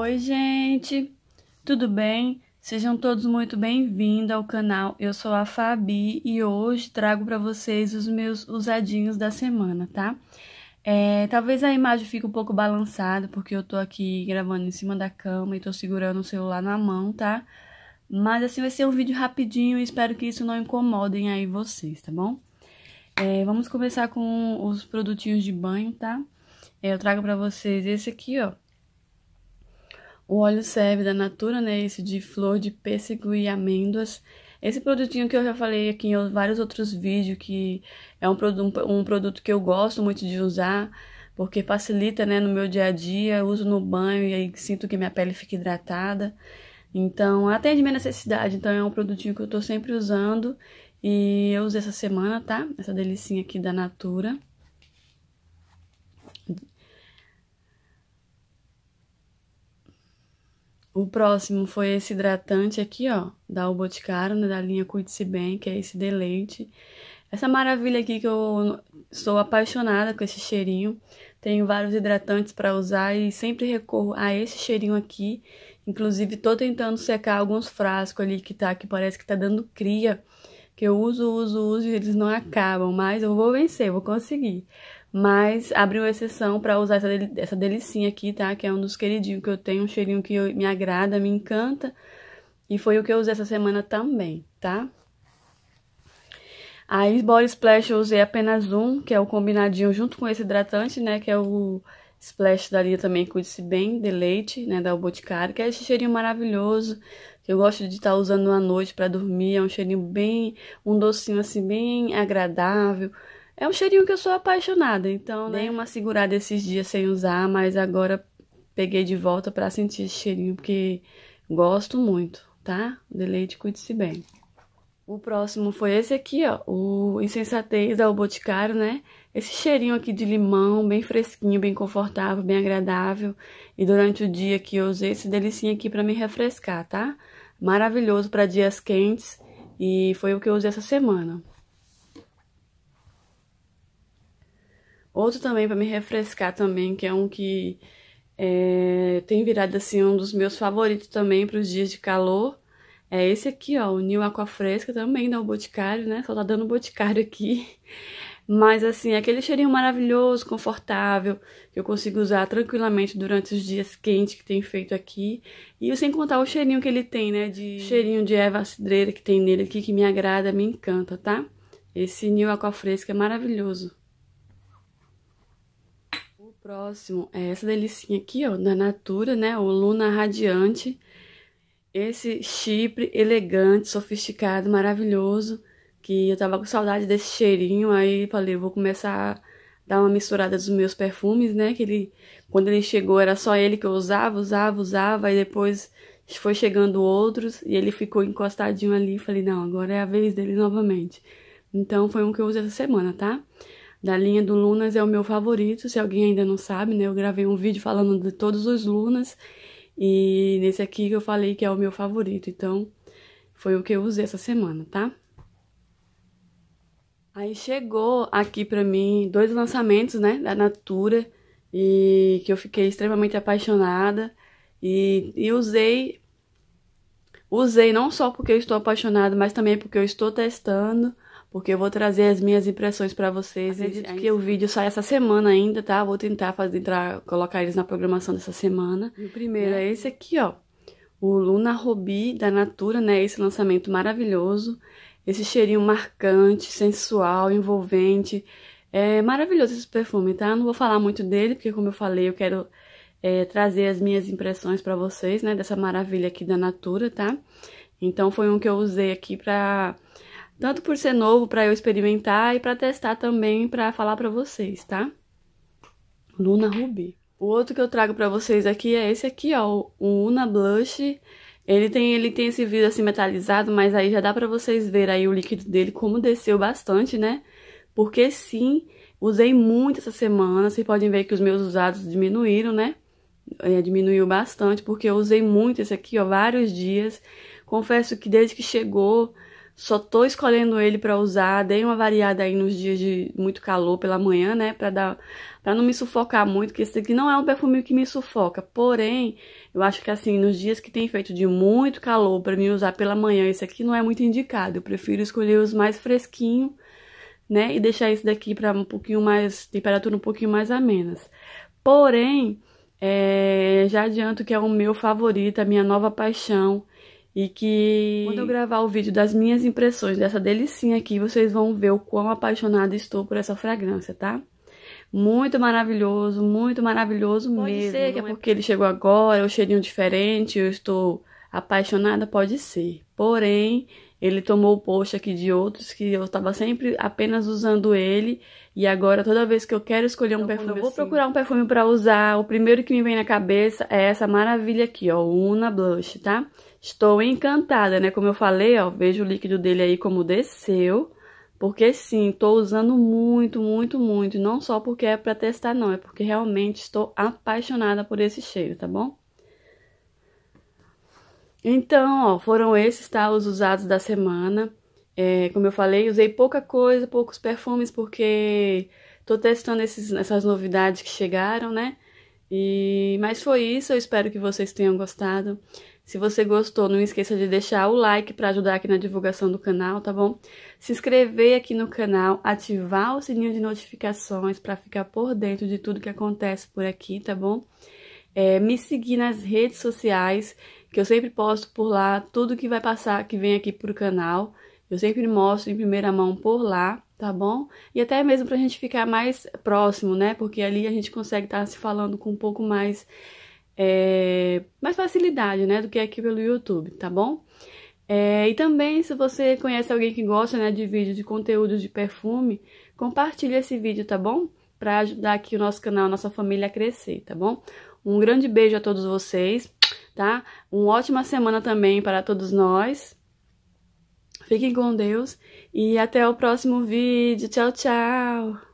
Oi, gente! Tudo bem? Sejam todos muito bem-vindos ao canal. Eu sou a Fabi e hoje trago para vocês os meus usadinhos da semana, tá? É, talvez a imagem fique um pouco balançada, porque eu tô aqui gravando em cima da cama e tô segurando o celular na mão, tá? Mas assim vai ser um vídeo rapidinho e espero que isso não incomodem aí vocês, tá bom? É, vamos começar com os produtinhos de banho, tá? É, eu trago pra vocês esse aqui, ó. O óleo serve da Natura, né? Esse de flor de pêssego e amêndoas. Esse produtinho que eu já falei aqui em vários outros vídeos, que é um, produto, um produto que eu gosto muito de usar, porque facilita, né, no meu dia a dia, uso no banho e aí sinto que minha pele fica hidratada. Então, atende minha necessidade, então é um produtinho que eu tô sempre usando e eu usei essa semana, tá? Essa delicinha aqui da Natura. O próximo foi esse hidratante aqui, ó, da O Boticário, né, da linha Cuide-se Bem, que é esse deleite. Essa maravilha aqui que eu sou apaixonada com esse cheirinho. Tenho vários hidratantes para usar e sempre recorro a esse cheirinho aqui. Inclusive, tô tentando secar alguns frascos ali que tá, que parece que tá dando cria. Que eu uso, uso, uso e eles não acabam, mas eu vou vencer, vou conseguir. Mas abriu exceção para usar essa, del essa delicinha aqui, tá? Que é um dos queridinhos que eu tenho, um cheirinho que eu, me agrada, me encanta. E foi o que eu usei essa semana também, tá? Aí, Body Splash eu usei apenas um, que é o combinadinho junto com esse hidratante, né? Que é o Splash da Lia também, cuide-se bem, de leite, né? Da Boticário, que é esse cheirinho maravilhoso. Que eu gosto de estar tá usando à noite para dormir. É um cheirinho bem... Um docinho, assim, bem agradável. É um cheirinho que eu sou apaixonada, então né? dei uma segurada esses dias sem usar, mas agora peguei de volta para sentir esse cheirinho, porque gosto muito, tá? Deleite, cuide-se bem. O próximo foi esse aqui, ó, o Insensatez da O Boticário, né? Esse cheirinho aqui de limão, bem fresquinho, bem confortável, bem agradável. E durante o dia que eu usei esse delicinho aqui para me refrescar, tá? Maravilhoso para dias quentes e foi o que eu usei essa semana. Outro também para me refrescar também, que é um que é, tem virado assim um dos meus favoritos também para os dias de calor. É esse aqui, ó, o New Aqua Fresca, também dá o Boticário, né? Só tá dando o Boticário aqui. Mas assim, é aquele cheirinho maravilhoso, confortável, que eu consigo usar tranquilamente durante os dias quentes que tem feito aqui. E sem contar o cheirinho que ele tem, né? De cheirinho de erva cidreira que tem nele aqui, que me agrada, me encanta, tá? Esse New Aqua Fresca é maravilhoso próximo é essa delicinha aqui, ó, da Natura, né? O Luna Radiante. Esse chipre elegante, sofisticado, maravilhoso, que eu tava com saudade desse cheirinho, aí falei, vou começar a dar uma misturada dos meus perfumes, né? Que ele, quando ele chegou, era só ele que eu usava, usava, usava, e depois foi chegando outros, e ele ficou encostadinho ali, falei, não, agora é a vez dele novamente. Então, foi um que eu usei essa semana, tá? Tá? da linha do Lunas é o meu favorito. Se alguém ainda não sabe, né? Eu gravei um vídeo falando de todos os Lunas. E nesse aqui que eu falei que é o meu favorito. Então, foi o que eu usei essa semana, tá? Aí chegou aqui pra mim dois lançamentos, né? Da Natura. E que eu fiquei extremamente apaixonada. E, e usei... Usei não só porque eu estou apaixonada, mas também porque eu estou testando porque eu vou trazer as minhas impressões para vocês. Acredito é que o vídeo sai essa semana ainda, tá? Vou tentar fazer, entrar, colocar eles na programação dessa semana. E o primeiro né? é esse aqui, ó. O Luna Ruby da Natura, né? Esse lançamento maravilhoso. Esse cheirinho marcante, sensual, envolvente. É maravilhoso esse perfume, tá? Não vou falar muito dele, porque como eu falei, eu quero é, trazer as minhas impressões para vocês, né? Dessa maravilha aqui da Natura, tá? Então, foi um que eu usei aqui pra tanto por ser novo para eu experimentar e para testar também para falar para vocês, tá? Luna Ruby. O outro que eu trago para vocês aqui é esse aqui, ó, o Una Blush. Ele tem, ele tem esse vidro assim metalizado, mas aí já dá para vocês ver aí o líquido dele como desceu bastante, né? Porque sim, usei muito essa semana, vocês podem ver que os meus usados diminuíram, né? É, diminuiu bastante, porque eu usei muito esse aqui, ó, vários dias. Confesso que desde que chegou, só tô escolhendo ele para usar, dei uma variada aí nos dias de muito calor pela manhã, né, para dar para não me sufocar muito, que esse aqui não é um perfume que me sufoca. Porém, eu acho que assim, nos dias que tem feito de muito calor para mim usar pela manhã, esse aqui não é muito indicado. Eu prefiro escolher os mais fresquinhos, né, e deixar esse daqui para um pouquinho mais temperatura um pouquinho mais amenas. Porém, é, já adianto que é o meu favorito, a minha nova paixão. E que quando eu gravar o vídeo das minhas impressões dessa delicinha aqui, vocês vão ver o quão apaixonada estou por essa fragrância, tá? Muito maravilhoso, muito maravilhoso pode mesmo. Pode ser que é porque ele chegou agora, o é um cheirinho diferente, eu estou apaixonada, pode ser. Porém, ele tomou o post aqui de outros que eu estava sempre apenas usando ele e agora toda vez que eu quero escolher um então, perfume, eu vou assim. procurar um perfume para usar. O primeiro que me vem na cabeça é essa maravilha aqui, ó, o Una Blush, tá? Estou encantada, né? Como eu falei, ó, vejo o líquido dele aí como desceu. Porque sim, estou usando muito, muito, muito. Não só porque é para testar, não. É porque realmente estou apaixonada por esse cheiro, tá bom? Então, ó, foram esses tá, os usados da semana. É, como eu falei, usei pouca coisa, poucos perfumes, porque tô testando esses, essas novidades que chegaram, né? E, mas foi isso, eu espero que vocês tenham gostado. Se você gostou, não esqueça de deixar o like para ajudar aqui na divulgação do canal, tá bom? Se inscrever aqui no canal, ativar o sininho de notificações para ficar por dentro de tudo que acontece por aqui, tá bom? É, me seguir nas redes sociais que eu sempre posto por lá tudo que vai passar, que vem aqui pro canal. Eu sempre mostro em primeira mão por lá, tá bom? E até mesmo pra gente ficar mais próximo, né? Porque ali a gente consegue estar tá se falando com um pouco mais, é, mais facilidade, né? Do que aqui pelo YouTube, tá bom? É, e também, se você conhece alguém que gosta né, de vídeo de conteúdo de perfume, compartilhe esse vídeo, tá bom? Para ajudar aqui o nosso canal, a nossa família a crescer, tá bom? Um grande beijo a todos vocês tá? Uma ótima semana também para todos nós. Fiquem com Deus e até o próximo vídeo. Tchau, tchau!